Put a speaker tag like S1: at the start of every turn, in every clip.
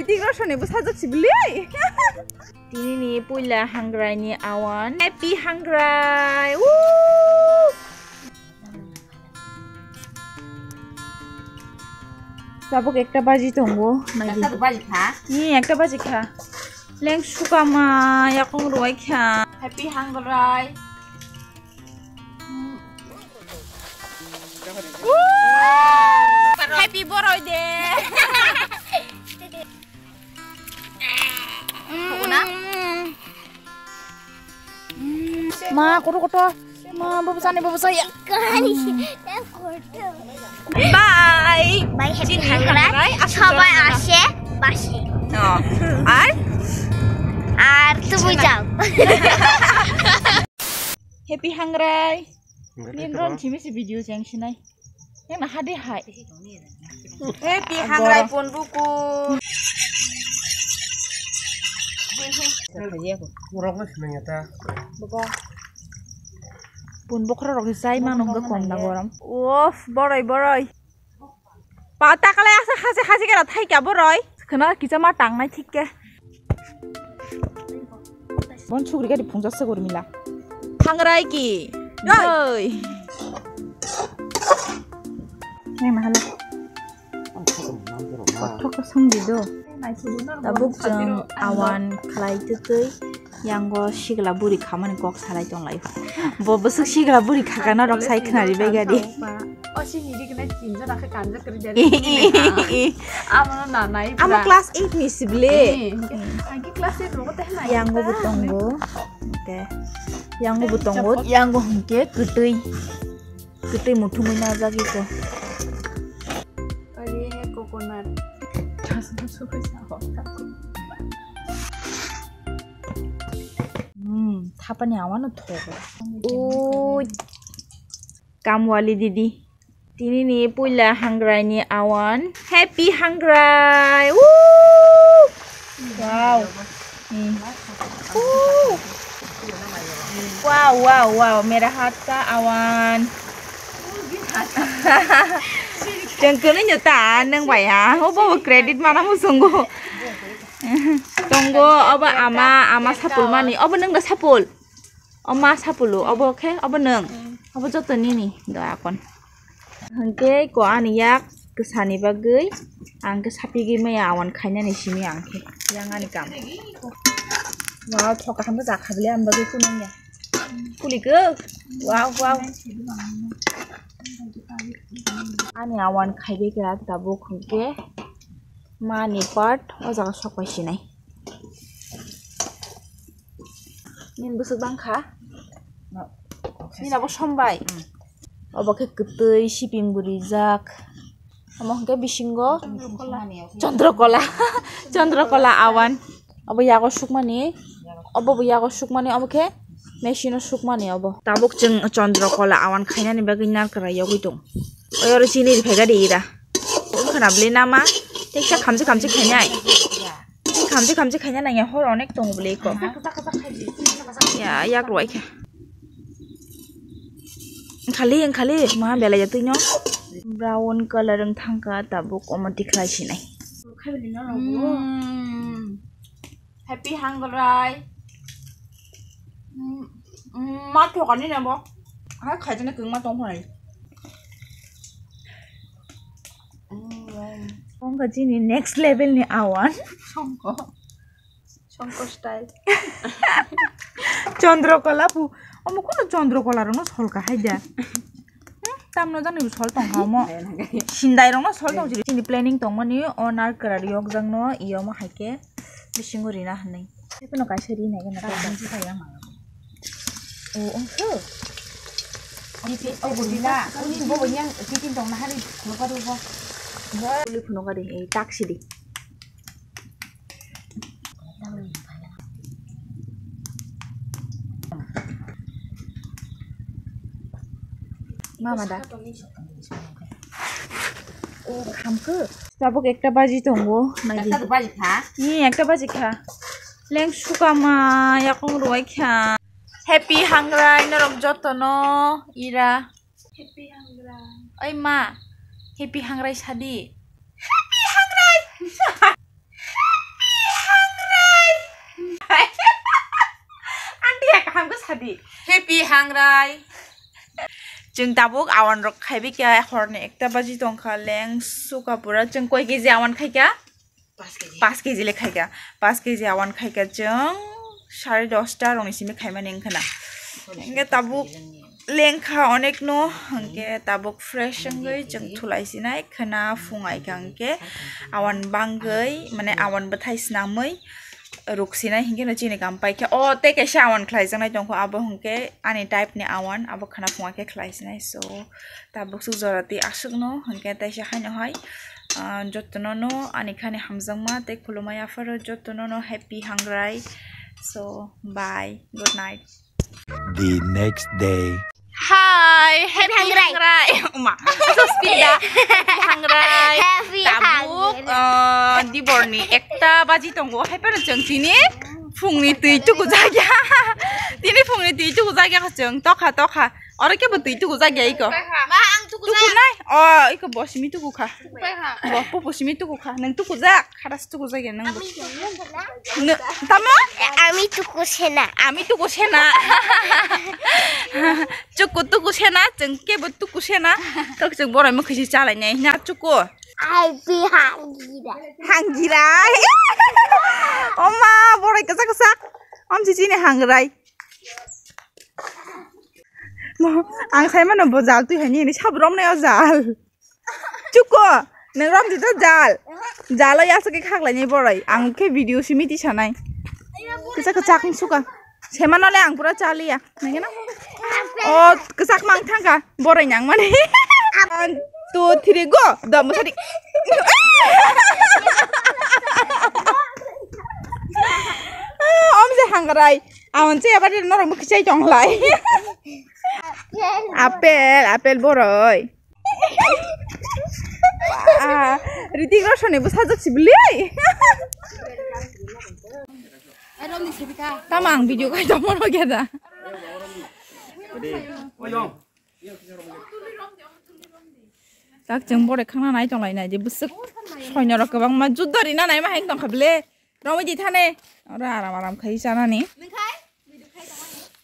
S1: ঋতিক রোশন এবো সাজাচ্ছি বলি তিনি নিয়ে হাংরাই নিয়ে আওয়ান হ্যাপি হাংরাই উ তারপর একটা বাজি তঙ্গো ই একটা বাজি খা লেং সুকামা এখন রয় খা হ্যাপি হাংরাই おいで。Ma, kuru kuto. Ma, bubu sana, saya. Kan, kuto.
S2: Bye. Bye, happy hari. Sampai bye
S1: Basi. No. Ar? Ar, tubuh Happy hari. Ini ron, cimis video siang sini. Ini mah hadi hai. Eh, di hangrai pun buku. Kurang sih menyata. Bukan. Pun bokro rok sai mang nong kom na goram. Of, boroi boroi. Pata kala asa khase khase kala thai ka boroi. Khana kicha ma tang nai thik ke. Bon chugri ga di phungja se gormila. Hangrai ki. Doi. 햄 하나 kotok kesung bido tabuk jeng awan kalai tutui yang go shigla buri kaman kok salai tong lai bo besuk shigla buri kakana rok sai kena ribe gadi oh si nidi kena cinta nak kanza kerja amana nanai ama kelas 8 ni sible lagi kelas 8 ro teh nai yang gua butong go yang gua butong go yang gua hungke ketui ketui mutu mina jagi ko 是会下黄冈。Hmm, thapa ni didi. Ini nih pula awan. Happy hangrai. Wow. Wow, wow, Merah awan. จังคือนี่อยู่ตานังไหวฮะโอ้บ่เครดิตมา้วมงสงโกตงโกเอาบ่อามาอามาสับปุลมานี่เอาบ่นึงดะสับปุลเอามาสับปุลเอาบ่เคเอาบ่นึงเอาบ่จดตัวนี้นี่ดาก่อนฮังเกยกวอันนียักกษานิบักเกยอังกษับปีกไม่อาวันใครเนี่ยในชิมีอังเคยังไงนีกันว้าวทอกระทำก็จากขับเรียมบกเกยคุณนั่งเนี่ยคุลิเกว้าวว้าว ani awan khai bi kra ta bu khum ke ma ni part o ja so ko shi nai nin bu su bang kha ni na bo som bai obo ke kutui shipping buri jak আমাকে বিশিঙ্গ চন্দ্রকলা চন্দ্রকলা আওয়ান অব ইয়াগো সুকমানি অব ইয়াগো সুকমানি আমাকে মেশিনো সুকমানি অব তাবক চন্দ্রকলা আওয়ান খাইনানি বাকি নারকারা ইয়াগুই দং เออชีนี่ไปก็ดีละขนาดเล่นนะมาเด็กคำสิคำสิแค่ไหนคำสิคำสิแค่ไหนไรเงี้ยังร้องนักตรงเลยก่อนอย่าอยากรวยแค่ะขลิ่คขลิ่ีมาแบบอะไรจะตื่นเนาะบราวน์ก็เลยทั้งกาตาบุกออกมาที่คลาชีนี่แฮปปี้ฮังก์ไรมาถูกกันนี่นะบอกให้ใครจะนึกถึงมาตรงไหน 벙커진이 넥스트 레벨니 아원 শঙ্কর শঙ্কর স্টাইল চন্দ্রকলা পু অমু কোন চন্দ্রকলা রঙ সলকা হাইদা তাম ন জানি সল তং হাম সিন্দাই রঙ সল তং জি চিনি প্ল্যানিং তং মানি অনার করার ইয়ক জং ন ইয় ম হাইকে বিসিং রিনা হনাই কোন কাশরি নাই না কাশরি জি খাইয়া মা ও অংশ Đi chị, ông của chị là, ông nhìn bố bố nhanh, chị tin tổng là hai đi, nó có được không? Uli puno ka din, eh, taxi din. Mama da. Oh, hamper. Sabo ke ekta baji tongo. Ekta baji kha. Ni ekta baji kha. Leng suka ma yakong roi kha. Happy hangra inorok joto no ira. Happy hangra. Oi ma. Happy Hangrai Sadi. Happy Hangrai! Happy Hangrai! Andi ya kaham gus Sadi. Happy Hangrai. जों दाबुक आवान रक खाइबि क्या हरने एकटा बाजि दंखा लें सुका पुरा जों कय केजि आवान खाइका 5 केजि 5 केजि ले खाइका 5 केजि आवान खाइका जों 10:30 टा रंनिसिम खाइमाने ओंखाना इंगे दाबुक lengkha onek no hangke tabok fresh angei jang thulai sinai khana fungai kangke awan bangai mane awan bathai snamai रुक्सीना हिंगे नची ने काम पाई क्या ओ ते कैसे आवन खिलाई जाना जोंको अब हमके आने टाइप ने आवन अब खाना फुआ के खिलाई जाना सो तब सु जराती आशुक नो हमके तैसे हाय न हाय जतनो नो आने खाने हमजंगमा ते खुलुमाया फर जतनो नो हैप्पी हंग्राई so bye good night The next day Hangrai. Happy, hangrai Hangrai. Uma, terus pindah. Happy Hangrai. Happy Tabuk uh, eh, di Borni. Ekta baji tonggo. Happy 정신이 풍리 뒤쪽 우자기야. itu 풍리 뒤쪽 우자기야. toka 떡하. 어렵게 부터 뒤쪽 우자기야 이거. 마. बसिमित टुकुखा बसिमिटुखा नुजा खुकु तुकु सेना चुको तु सेना के तुकु सेना बढम मखै चाहिँ बराय चुको हिरा बढा जिने हांगराय आं खाय मान बो जाल तु हेनी सब रम नै जाल चुको नों रम दिदो जाल जाल यास के खाग्लायनि बराय आं के भिडिअ सि मिथि सानाय गोजा गोजा आं सुका सेमा नले आं पुरा चालिया नोंगेना अ गोजा मां थांगा बराय नां माने তো থ্রি গো দম সারি অমজে হাঙ্গারাই আনছে এবার নরম খিচাই টংলাই আপেল আপেল বড়ই ঋতিক রোশনে বসা যাচ্ছি বলি তামাং ভিডিও কই তোমার গেদা তাকজং বড় খানা নাই টলাই নাই যে বুসুক সৈন্য রকবাং মা যুদ্ধ রিনা নাই মা হেং দং খাবলে রমই দিথানে আর আরাম আরাম খাই জানানি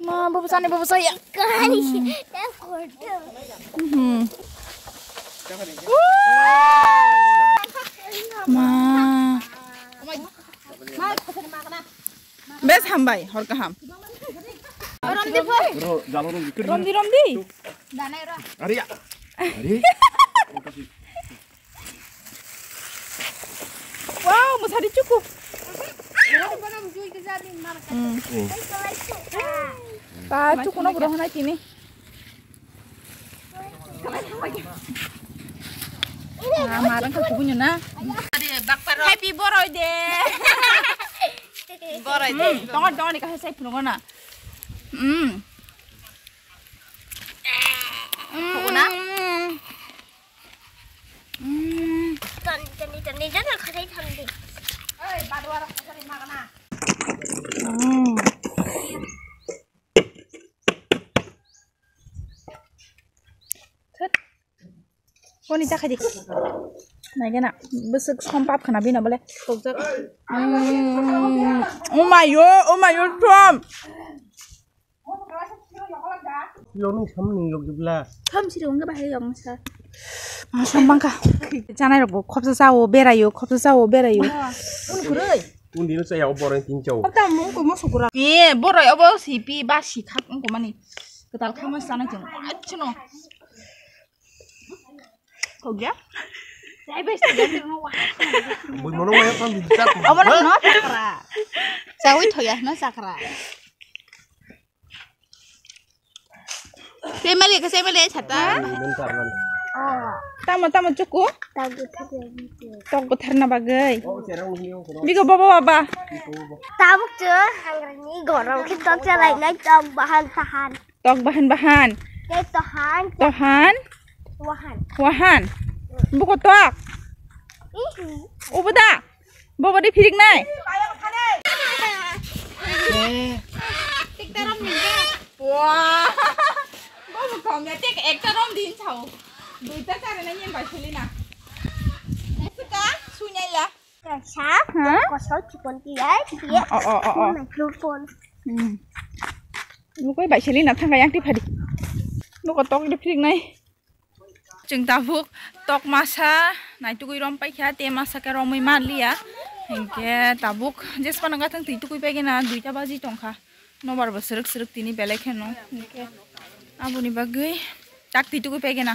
S1: Ma, bobo sana, bobo saya. Kali, tak o h m Bes ham bai, hor ka ham. Romdi Ro, m d i Romdi romdi. Danai ro. Ari ya. Ari. Wow, musari cukup.
S2: Pacu kuno kuda hana
S1: ini? Nah, marang ke kubunya na. Happy birthday. Birthday. Tongon hmm, tongon dikasih saya penuh na, Hmm. Kuna. Hmm. jadi jadi jadi tan tan kau dah tan Eh, baru ada kau dah makan ah. Con đi ra hay gì? Này cái nào, bữa sức không bắp khả nào biết nào bữa lên. Không chắc. Ừ. Oh my god, oh my god, Trump. Lâu nung sắm nung lục dục là. Thâm chỉ đúng cái bài dòng sao? À, xong băng cả. Cha này là bố khóc sao sao bê ra yêu, khóc sao sao bê ra yêu. Ôi, undil saya obor yang tinjau kata mung ko masuk kurang ye ya obor si pi basi khat mung mana? Kita ketal khamas sana jeng acno kau gak saya bisa jadi mau wah mau mau ya kan bisa obor no sakra saya itu ya no sakra saya melihat saya melihat cerita À. Tama tama cukup. Takut terna bagai. Bigo baba baba. Tabuk tu, hari ni gorong kita cerai naik tok bahan bahan Tok bahan bahan. Naik tahan. Tahan. Wahan. Wahan. Buku tok. Ubuda. Baba di piring naik. Tik taram ni. Wah. Baba kau ni tik ek taram din tau. দুইটা কারণে নিয়ে বসলি না সুকা শুনাইলা সাপ হ্যাঁ কসাও চিকন কিরাই দিয়ে ও ও ও মাইক্রোফোন হুম নুকই বাইসলি না থাঙ্গাই আংটি ফাড়ি নুক টক দি ফ্রিক নাই जों दाबुक टक मासा नाइटुगुइ रम पाइखा ते मासाके रमै मारलिया हिंके दाबुक जेसपा नंगा थां तैटुगुइ पाइगेना दुइटा बाजि टंखा नबार बोसोरक सोरक तिनि बेलेखेनो हिंके आबुनि बागै टाक तैटुगुइ पाइगेना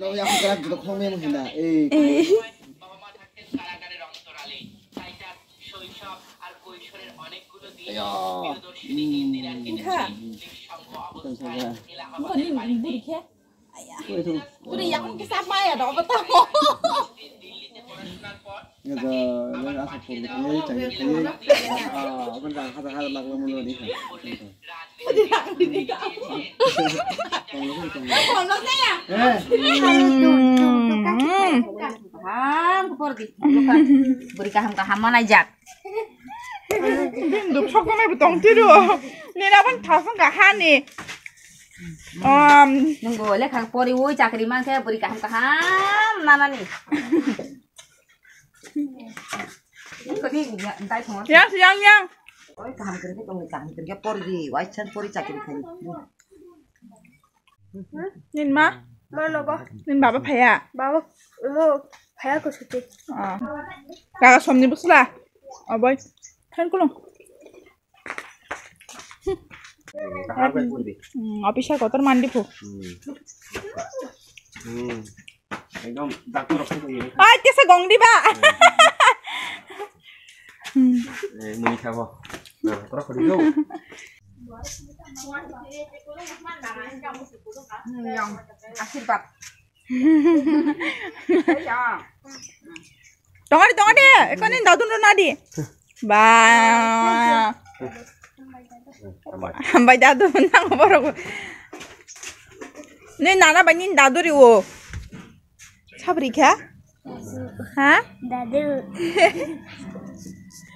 S1: 너무 약간 그런 그런 코미는 했나 에이 그래서 내가 아사 보고 예, 자기 예, 아, 그러니까 하다 하다 막 너무 놀이. tidak dinikah kaham kupor di beri kaham kahaman aja kami betong tiru. Ni lapan tasung kahan ni. Um, nunggu leh kang pori woi cakri saya beri kaham kaham mana ni. Ini kau ni entah Yang yang yang. ওই কাম করে নি তুমি কাম করে পরে দি ওয়াইছান পরে চাকরি খাই নিন মা মা নব নিন বাবা ভাইয়া বাবা মো ভাইয়া কষ্ট কাকা সামনে বসলা অবয় খান কোন অফিসার কত মান্ডি ফু একদম ডাক্তার দিবা খাব Terus beri dulu. Yang kasih pak. Tunggu di tunggu deh, kau ini tahu tuh nadi. Bah. Ambai dadu menang baru. Ini nana banyak dadu riwo. Sabri kah? Hah? Dadu.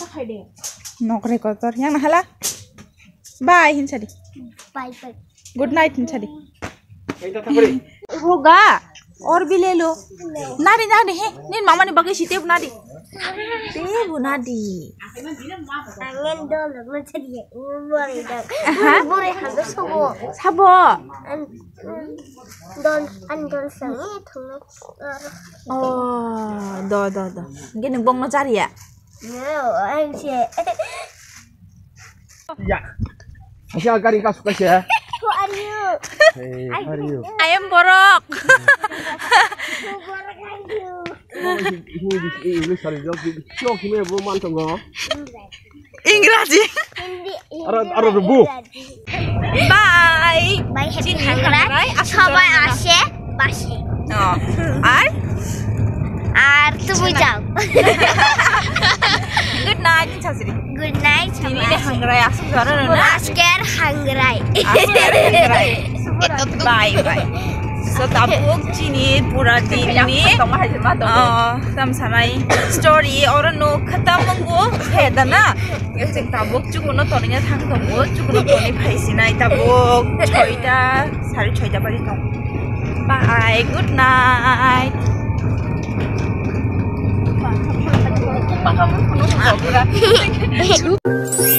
S1: नौकरी करतो यंग नहाला बाय हिंसाडी बाय बाय गुड नाइट हिंसाडी होगा और भी ले लो ना रे ना रे है नहीं मामा ने बगैर सीते बुना दी ते बुना दी अंगन दो लोग चलिए बोरे दो बोरे हम तो सबो सबो दोन अंदर संगे तुम ओ दो दो दो गिन बंग चारिया Yeah. Masih agak ringkas suka sih ya. Who are you? Hey, who are you? I am Borok. Who Borok are you? ini bu mantong go. Inggris. Arab Arab bu. Bye. Bye. Happy Hangrai. সবাই আসে বাসে। আর আর তুমি night chasri good night chasri ini hangrai asuk a r a nuna asker hangrai a k e r hangrai bye bye so tabuk i n i pura i n ni tam samai story orang nu kata menggu heda na ya c e tabuk cukup no t o n y a t a n g tonggu cukup no toni paisi n a tabuk c o i d a sari c o i d a bari tong bye good night không bằng hồng nó không ra